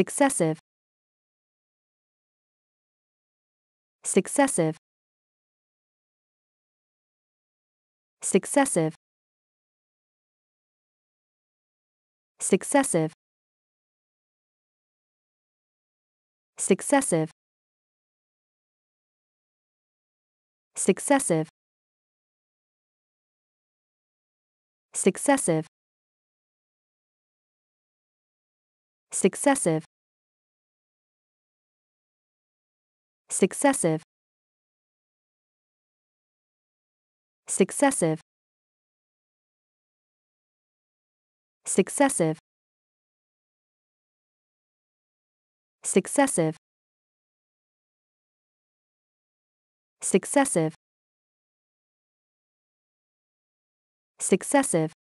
successive successive successive successive successive successive successive successive successive successive successive successive successive successive